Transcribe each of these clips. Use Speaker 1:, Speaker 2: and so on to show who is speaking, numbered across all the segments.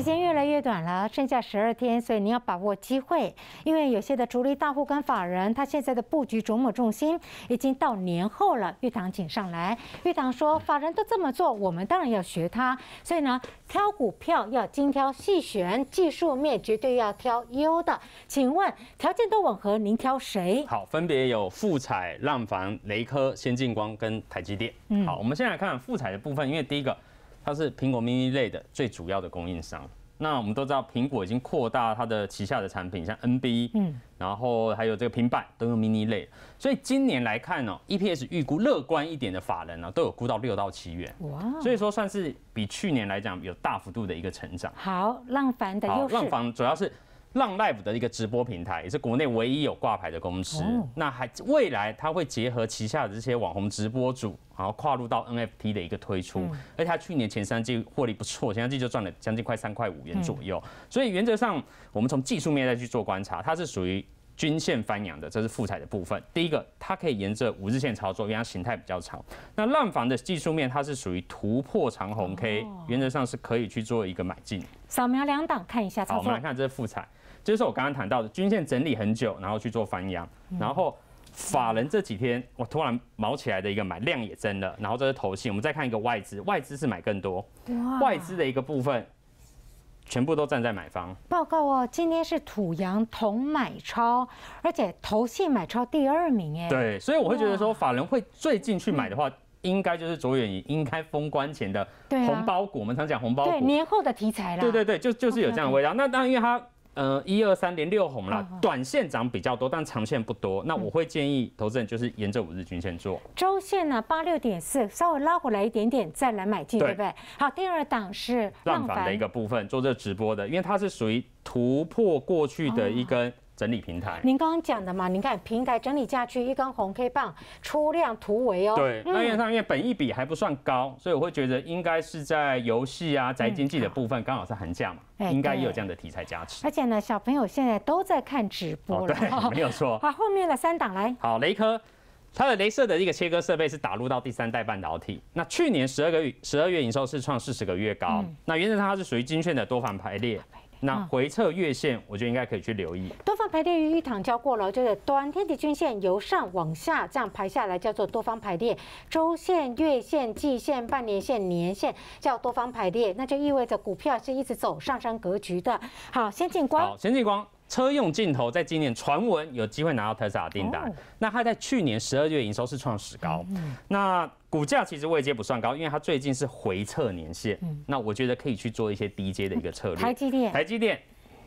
Speaker 1: 时间越来越短了，剩下十二天，所以您要把握机会。因为有些的主力大户跟法人，他现在的布局、琢磨重心已经到年后了。玉堂，请上来。玉堂说，法人都这么做，我们当然要学他。所以呢，挑股票要精挑细选，技术面绝对要挑优的。请问条件都吻合，您挑谁？
Speaker 2: 好，分别有富彩、浪凡、雷科、先进光跟台积电。嗯，好，我们先来看富彩的部分，因为第一个。它是苹果 mini 类的最主要的供应商。那我们都知道，苹果已经扩大它的旗下的产品，像 NB，嗯，然后还有这个平板都用 mini 类。所以今年来看呢，EPS 预估乐观一点的法人呢，都有估到六到七元。
Speaker 1: 哇，所以说
Speaker 2: 算是比去年来讲有大幅度的一个成长。好，
Speaker 1: 浪凡的优势。浪凡
Speaker 2: 主要是。浪 Live 的一个直播平台，也是国内唯一有挂牌的公司。那还未来它会结合旗下的这些网红直播主，然后跨入到 NFT 的一个推出。而且它去年前三季获利不错，前三季就赚了将近快三块五元左右。所以原则上，我们从技术面再去做观察，它是属于均线翻阳的，这是复彩的部分。第一个，它可以沿着五日线操作，因为它形态比较长。那浪房的技术面，它是属于突破长红 K，原则上是可以去做一个买进。
Speaker 1: 扫描两档看一下操作。好，我们来
Speaker 2: 看这复彩。就是我刚刚谈到的，均线整理很久，然后去做翻阳，然后法人这几天我突然毛起来的一个买量也增了，然后这是头信，我们再看一个外资，外资是买更多，外资的一个部分全部都站在买方。
Speaker 1: 报告哦，今天是土洋同买超，而且投信买超第二名哎。对，所以我会觉得说，
Speaker 2: 法人会最近去买的话，应该就是卓远于应该封关前的红包股。我们常讲红包股，对，
Speaker 1: 年后的题材啦。对对
Speaker 2: 对，就就是有这样的味道。那当然，因为它。呃，一二三连六红了，短线涨比较多，但长线不多。那我会建议投资人就是沿着五日均线做。
Speaker 1: 周线呢，八六点四，稍微拉回来一点点再来买进，对不对？好，第二档是。浪板的一
Speaker 2: 个部分，做这直播的，因为它是属于突破过去的一根。整理平台，
Speaker 1: 您刚刚讲的嘛，你看平台整理下去，一根红 K 棒，出量突围哦。对，那因为
Speaker 2: 它因为本一笔还不算高，所以我会觉得应该是在游戏啊、宅经济的部分，刚好是寒假嘛，应该也有这样的题材加持。
Speaker 1: 而且呢，小朋友现在都在看直播了，没有错。好，后面的三档来。
Speaker 2: 好，雷科，它的镭射的一个切割设备是打入到第三代半导体。那去年十二个月十二月营收是创四十个月高，那原上它是属于精确的多板排列。那回撤月线，我觉得应该可以去留意。
Speaker 1: 多方排列与一堂交过了，就是短、天体均线由上往下这样排下来叫做多方排列。周线、月线、季线、半年线、年线叫多方排列，那就意味着股票是一直走上升格局的。好，先进光。好，先
Speaker 2: 进光。车用镜头在今年传闻有机会拿到特斯拉订单，那它在去年十二月营收是创史高，那股价其实位阶不算高，因为它最近是回测年线，那我觉得可以去做一些低阶的一个策略。台积电，台积电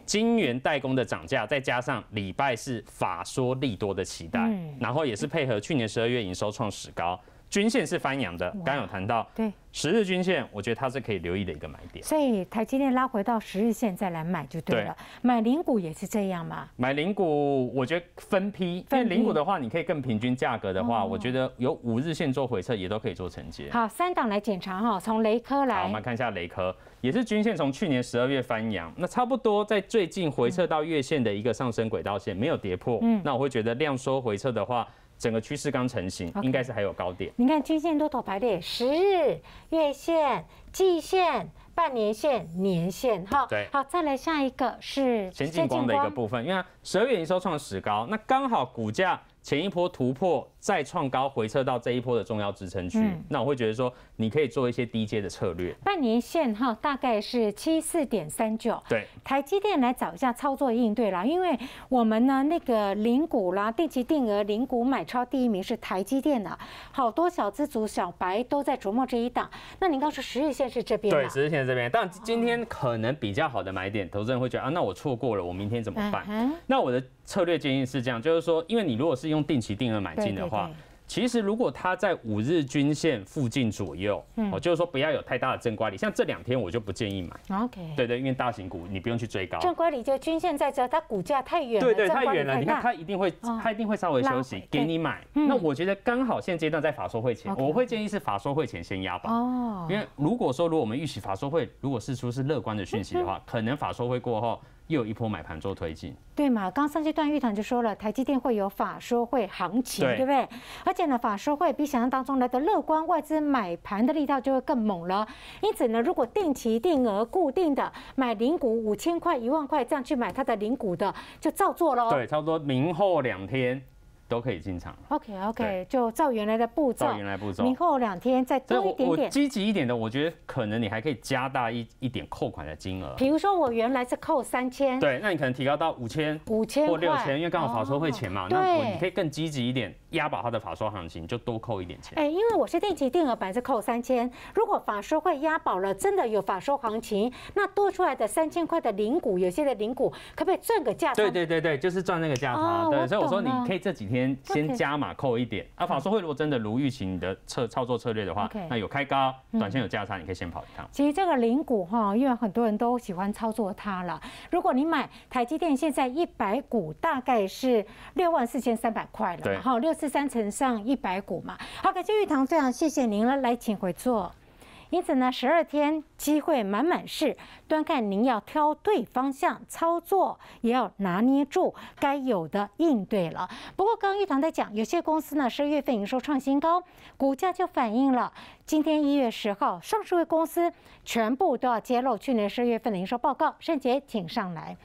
Speaker 2: 晶元代工的涨价，再加上礼拜是法说利多的期待，然后也是配合去年十二月营收创史高。均线是翻阳的，刚有谈到，对十日均线，我觉得它是可以留意的一个买点。所
Speaker 1: 以台积电拉回到十日线再来买就对了。买零股也是这样吗？
Speaker 2: 买零股，我觉得分批，因为零股的话，你可以更平均价格的话，我觉得有五日线做回撤也都可以做承接。好，
Speaker 1: 三档来检查哈，从雷科来。好，我们
Speaker 2: 看一下雷科，也是均线从去年十二月翻阳，那差不多在最近回撤到月线的一个上升轨道线没有跌破，嗯，那我会觉得量缩回撤的话。整个趋势刚成型，应该是还有高点。
Speaker 1: 你看均线多头排列，十日、月线、季线、半年线、年线，哈，对，好，再来下一个是。前进光的一个部
Speaker 2: 分，因为十二月营收创史高，那刚好股价。前一波突破再创高，回撤到这一波的重要支撑区，那我会觉得说，你可以做一些低阶的策略。
Speaker 1: 半年线哈，大概是七四点三九。对，台积电来找一下操作应对啦，因为我们呢那个零股啦，定期定额零股买超第一名是台积电啦，好多小资族小白都在琢磨这一档。那您刚说十日线是这边，对，十
Speaker 2: 日线这边，但今天可能比较好的买点，投资人会觉得啊，那我错过了，我明天怎么办？那我的。策略建议是这样，就是说，因为你如果是用定期定额买进的话，其实如果它在五日均线附近左右，哦，就是说不要有太大的正乖离。像这两天我就不建议买。OK。对对，因为大型股你不用去追高。正
Speaker 1: 乖离就均线在这，它股价太远了。对对，太远了。你看它
Speaker 2: 一定会，它一定会稍微休息，给你买。那我觉得刚好现阶段在法说会前，我会建议是法说会前先压吧。哦。因为如果说如果我们预期法说会如果是出是乐观的讯息的话，可能法说会过后。又一波买盘做推进，
Speaker 1: 对嘛？刚上期段玉堂就说了，台积电会有法说会行情，对不对？而且呢，法说会比想象当中来的乐观，外资买盘的力道就会更猛了。因此呢，如果定期定额固定的买零股五千块、一万块这样去买它的零股的，就照做喽。对，
Speaker 2: 差不多明后两天。都可以进场。
Speaker 1: OK OK，就照原来的步骤。照原
Speaker 2: 来步骤，明后
Speaker 1: 两天再多一点点。积
Speaker 2: 极一点的，我觉得可能你还可以加大一一点扣款的金额。比
Speaker 1: 如说我原来是扣三千，对，
Speaker 2: 那你可能提高到五千、五千或六千，因为刚好罚车会钱嘛，那我你可以更积极一点。押保它的法说
Speaker 1: 行情就多扣一点钱。哎，因为我是定期定额，来是扣三千。如果法说会押保了，真的有法说行情，那多出来的三千块的零股，有些的零股可不可以赚个价差？对对
Speaker 2: 对对，就是赚那个价差。对，所以我说你可以这几天先加码扣一点。啊，法说会如果真的如预期你的策操作策略的话，那有开高，短线有价差，你可以先跑一趟。
Speaker 1: 其实这个零股哈，因为很多人都喜欢操作它了。如果你买台积电，现在一百股大概是六万四千三百块了，然后六。四三乘上一百股嘛，好，感谢玉堂非常谢谢您了，来请回座。因此呢，十二天机会满满是，端看您要挑对方向操作，也要拿捏住该有的应对了。不过刚玉堂在讲，有些公司呢十二月份营收创新高，股价就反映了。今天一月十号，上市位公司全部都要揭露去年十二月份的营收报告，圣杰挺上来，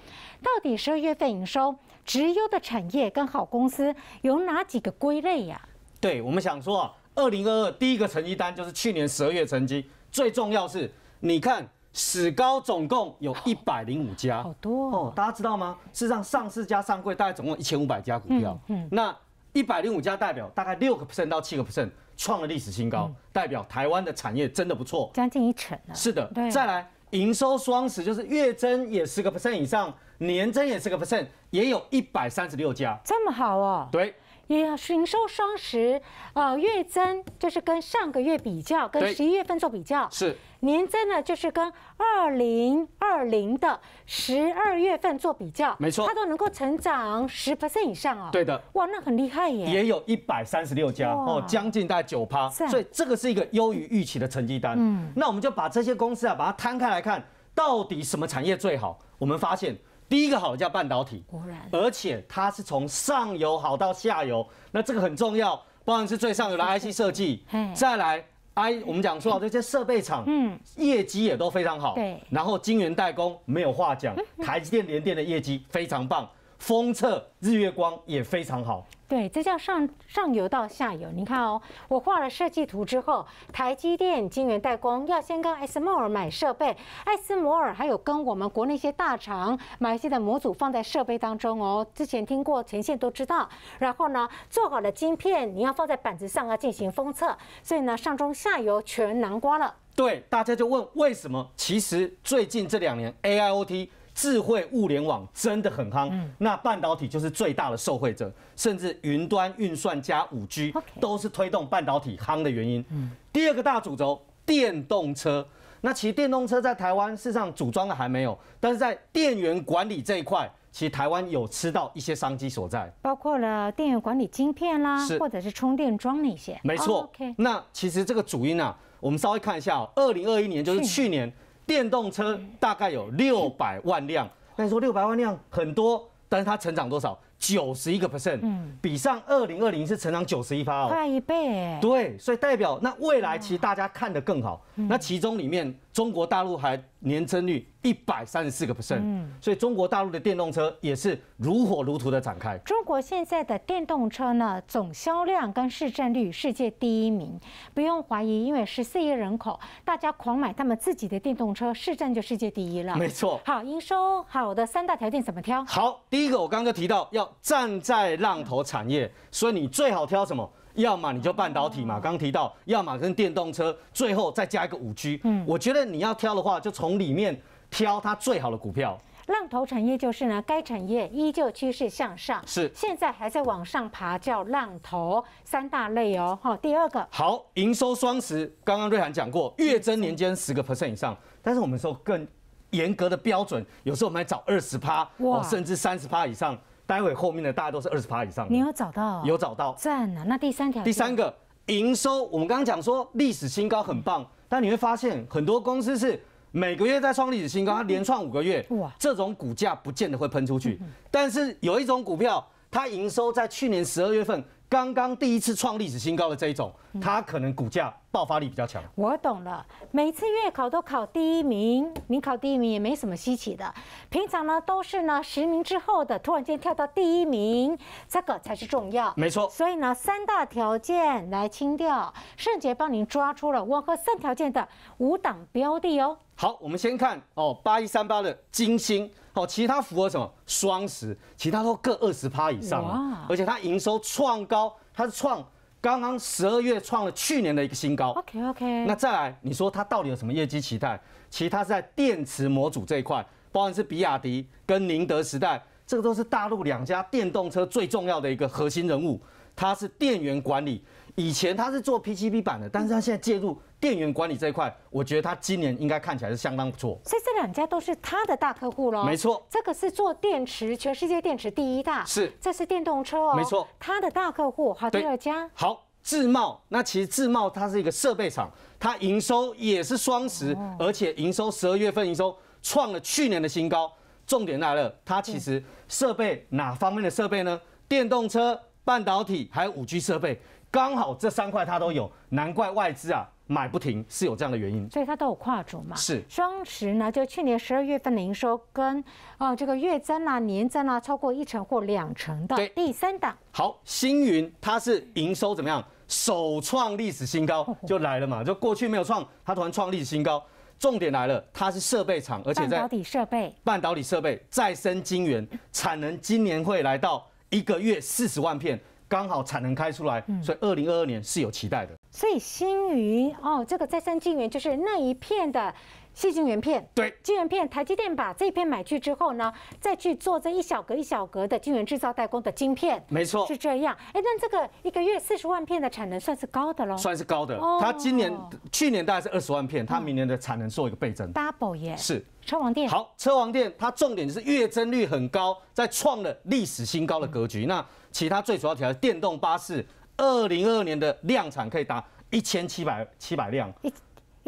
Speaker 1: 到底十二月份营收直优的产业跟好公司有哪几个归类呀？
Speaker 3: 对我们想说，二零二二第一个成绩单就是去年十二月成绩。最重要是，你看史高总共有一百零五家，好多哦。大家知道吗？事实上，上市加上柜大概总共一千五百家股票。嗯。那一百零五家代表大概六个 percent 到七个 percent，创了历史新高，代表台湾的产业真的不错。将近一成了。是的。再来营收双十，就是月增也十个 percent 以上，年增也十个 percent，也有一百三十六家。
Speaker 1: 这么好哦。对。也营收双十，呃，月增就是跟上个月比较，跟十一月份做比较，是年增呢，就是跟二零二零的十二月份做比较，没错，它都能够成长十 percent 以上哦。对的，哇，那很厉害耶。
Speaker 3: 也有一百三十六家哦，将近大概九趴，所以这个是一个优于预期的成绩单。嗯，那我们就把这些公司啊，把它摊开来看，到底什么产业最好？我们发现。第一个好叫半导体，果然，而且它是从上游好到下游，那这个很重要，不含是最上游的 IC 设计，再来 I 我们讲说啊，这些设备厂，嗯，业绩也都非常好，对，然后晶圆代工没有话讲，台积电联电的业绩非常棒。封测日月光也非常好，
Speaker 1: 对，这叫上上游到下游。你看哦，我画了设计图之后，台积电、晶圆代工要先跟艾斯摩尔买设备，艾斯摩尔还有跟我们国内一些大厂买一些的模组放在设备当中哦。之前听过前线都知道，然后呢，做好的晶片你要放在板子上啊进行封测，所以呢上中下游全南瓜了。
Speaker 3: 对，大家就问为什么？其实最近这两年 AIOT。智慧物联网真的很夯，那半导体就是最大的受惠者，甚至云端运算加五 G 都是推动半导体夯的原因。嗯，第二个大主轴电动车，那其实电动车在台湾事实上组装的还没有，但是在电源管理这一块，其实台湾有吃到一些商机所在，
Speaker 1: 包括了电源管理晶片啦，或者是充电桩那些，没错。
Speaker 3: 那其实这个主因啊，我们稍微看一下哦，二零二一年就是去年。电动车大概有六百万辆，那你说六百万辆很多，但是它成长多少？九十一个 percent，嗯，比上二零二零是成长九十一趴哦，快
Speaker 1: 一倍。
Speaker 3: 对，所以代表那未来其实大家看的更好。那其中里面。中国大陆还年增率一百三十四个 percent，嗯，所以中国大陆的电动车也是如火如荼的展开。
Speaker 1: 中国现在的电动车呢，总销量跟市占率世界第一名，不用怀疑，因为十四亿人口，大家狂买他们自己的电动车，市占就世界第一了。没错。好，营收好的三大条件怎么挑？
Speaker 3: 好，第一个我刚刚就提到要站在浪头产业，所以你最好挑什么？要么你就半导体嘛，刚刚提到，要么跟电动车，最后再加一个五 G。嗯，我觉得你要挑的话，就从里面挑它最好的股票。
Speaker 1: 浪头产业就是呢，该产业依旧趋势向上，是，现在还在往上爬，叫浪头。三大类哦，好，第二个。
Speaker 3: 好，营收双十，刚刚瑞涵讲过，月增年间十个 percent 以上，但是我们说更严格的标准，有时候我们还找二十趴，哇，甚至三十趴以上。待会后面的大概都是二十趴以上的，你
Speaker 1: 有找到？有找到，赞啊！那第三条，第三
Speaker 3: 个营收，我们刚刚讲说历史新高很棒，但你会发现很多公司是每个月在创历史新高，它连创五个月，哇！这种股价不见得会喷出去，但是有一种股票，它营收在去年十二月份。刚刚第一次创历史新高的这一种，它可能股价爆发力比较强。
Speaker 1: 我懂了，每次月考都考第一名，你考第一名也没什么稀奇的。平常呢都是呢十名之后的，突然间跳到第一名，这个才是重要。没错。所以呢三大条件来清掉，圣杰帮您抓出了符和三条件的五档标的哦。
Speaker 3: 好，我们先看哦八一三八的金星。哦，其他符合什么双十，其他都各二十趴以上啊，而且它营收创高，它是创刚刚十二月创了去年的一个新高。OK
Speaker 1: OK，那再
Speaker 3: 来你说它到底有什么业绩期待？其实它在电池模组这一块，包含是比亚迪跟宁德时代，这个都是大陆两家电动车最重要的一个核心人物，它是电源管理。以前他是做 PCB 版的，但是他现在介入电源管理这一块，我觉得他今年应该看起来是相当不错。
Speaker 1: 所以这两家都是他的大客户喽。没错，这个是做电池，全世界电池第一大。是，这是电动车哦。没错，他的大客户。好，第二家。
Speaker 3: 好，智茂。那其实智茂它是一个设备厂，它营收也是双十，而且营收十二月份营收创了去年的新高。重点来了，它其实设备哪方面的设备呢？电动车、半导体还有五 G 设备。刚好这三块它都有，难怪外资啊买不停，是有这样的原因。
Speaker 1: 所以它都有跨足嘛？是。双十呢，就去年十二月份的营收跟啊这个月增啊年增啊超过一成或两成的第三档。
Speaker 3: 好，星云它是营收怎么样？首创历史新高就来了嘛，就过去没有创，它突然创历史新高。重点来了，它是设备厂，而且在半导体设备。半导体设备，再生晶圆产能今年会来到一个月四十万片。刚好产能开出来，所以二零二二年是有期待的。
Speaker 1: 所以新余哦，这个再生资源就是那一片的。细晶圆片，对晶圆片，台积电把这片买去之后呢，再去做这一小格一小格的晶圆制造代工的晶片，没错，是这样。哎，那这个一个月四十万片的产能算是高的喽？算是高的。它今年、
Speaker 3: 去年大概是二十万片，它明年的产能做一个倍增
Speaker 1: ，double 耶！是车王店。好，
Speaker 3: 车王店，它重点是月增率很高，在创了历史新高的格局。那其他最主要条电动巴士，
Speaker 1: 二零二二年
Speaker 3: 的量产可以达一千七百七百辆。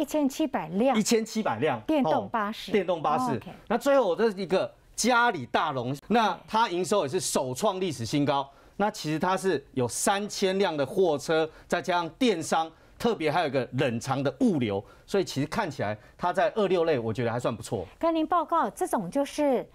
Speaker 1: 一千七百辆，一千七
Speaker 3: 百辆电动
Speaker 1: 巴士，电动巴士。
Speaker 3: 那最后我一个嘉里大龙，那它营收也是首创历史新高。那其实它是有三千辆的货车，再加上电商，特别还有个冷藏的物流，所以其实看起来它在二六类，我觉得还算不错。
Speaker 1: 跟您报告，这种就是。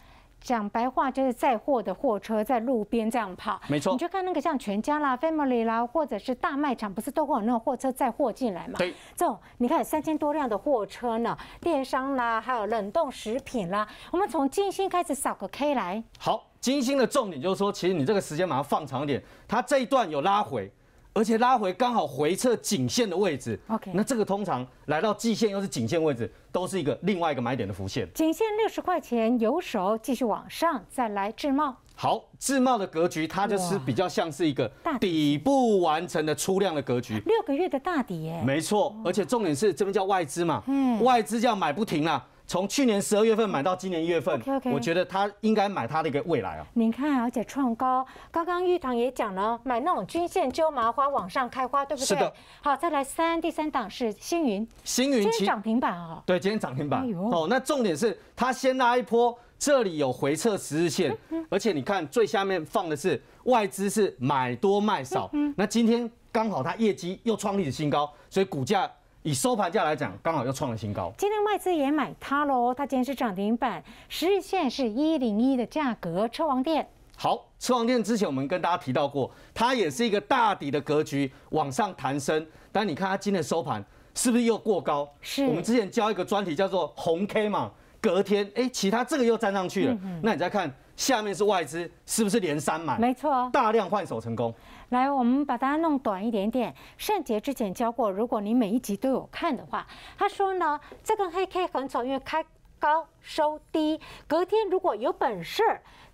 Speaker 1: 讲白话就是载货的货车在路边这样跑，没错。你就看那个像全家啦、Family 啦，或者是大卖场，不是都会有那种货车载货进来嘛？对，这种你看三千多辆的货车呢，电商啦，还有冷冻食品啦，我们从金星开始扫个 K 来。好，金
Speaker 3: 星的重点就是说，其实你这个时间马上放长一点，它这一段有拉回。而且拉回刚好回撤颈线的位置，OK，那这个通常来到季线又是颈线位置，都是一个另外一个买点的浮现。
Speaker 1: 颈线六十块钱有手继续往上，再来智贸。
Speaker 3: 好，智贸的格局它就是比较像是一个底部完成的出量的格局，
Speaker 1: 六个月的大底耶。
Speaker 3: 没错，而且重点是这边叫外资嘛，嗯，外资就要买不停了。从去年十二月份买到今年一月份，我觉得他应该买他的一个未来啊。
Speaker 1: 您看，而且创高，刚刚玉堂也讲了，买那种均线揪麻花往上开花，对不对？是的。好，再来三，第三档是星云，
Speaker 3: 星云今天涨
Speaker 1: 停板啊。
Speaker 3: 对，今天涨停板。哦，那重点是它先拉一波，这里有回撤十日线，而且你看最下面放的是外资是买多卖少，嗯那今天刚好它业绩又创历史新高，所以股价。以收盘价来讲，刚好又创了新高。
Speaker 1: 今天外资也买它喽，它今天是涨停板，十日线是一零一的价格。车王店，
Speaker 3: 好，车王店之前我们跟大家提到过，它也是一个大底的格局往上弹升，但你看它今天收盘是不是又过高？是。我们之前教一个专题叫做红 K 嘛，隔天哎，其他这个又站上去了，那你再看。下面是外资，是不是连三买？没错，大量换手成功。
Speaker 1: 来，我们把它弄短一点点。圣杰之前教过，如果你每一集都有看的话，他说呢，这个黑 k 很丑，因为开。高收低，隔天如果有本事，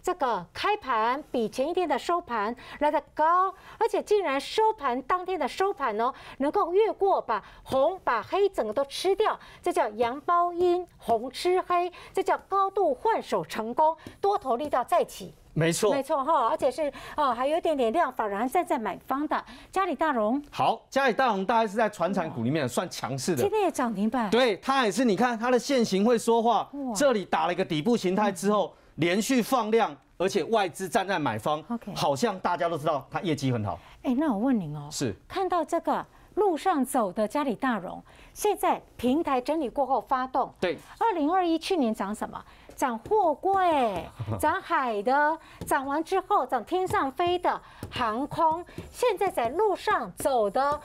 Speaker 1: 这个开盘比前一天的收盘来的高，而且竟然收盘当天的收盘哦，能够越过把红把黑整个都吃掉，这叫阳包阴，红吃黑，这叫高度换手成功，多头力道再起。没错，没错哈，而且是哦，还有点点量，反而站在买方的。嘉里大荣
Speaker 3: 好，嘉里大荣大概是在船产股里面算强势的，今天
Speaker 1: 也涨停板。
Speaker 3: 对它也是，你看它的线型会说话，这里打了一个底部形态之后，连续放量，而且外资站在买方。OK，好像大家都知道它业绩很好。
Speaker 1: 哎，那我问您哦，是看到这个路上走的嘉里大荣，现在平台整理过后发动，对，二零二一去年涨什么？涨货柜，涨海的，涨完之后涨天上飞的航空，现在在路上走的。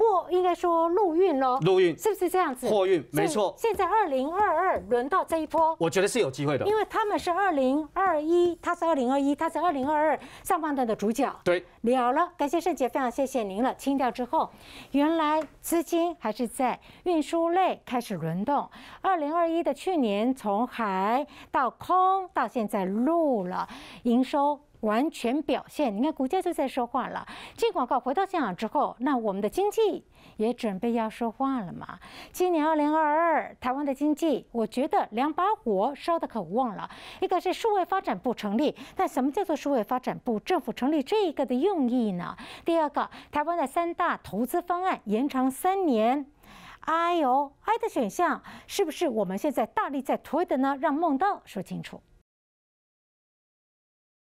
Speaker 1: 货应该说陆运喽，陆运是不是这样子？货运没错。现在二零二二轮到这一波，
Speaker 3: 我觉得是有机会的，因为
Speaker 1: 他们是二零二一，他是二零二一，他是二零二二上半段的主角。对，了了，感谢盛杰，非常谢谢您了。清掉之后，原来资金还是在运输类开始轮动。二零二一的去年从海到空，到现在陆了，营收。完全表现，你看股价就在说话了。这广告回到香港之后，那我们的经济也准备要说话了嘛？今年二零二二，台湾的经济，我觉得两把火烧的可旺了。一个是数位发展部成立，但什么叫做数位发展部？政府成立这一个的用意呢？第二个，台湾的三大投资方案延长三年。哎呦，爱的选项是不是我们现在大力在推的呢？让梦到说清楚。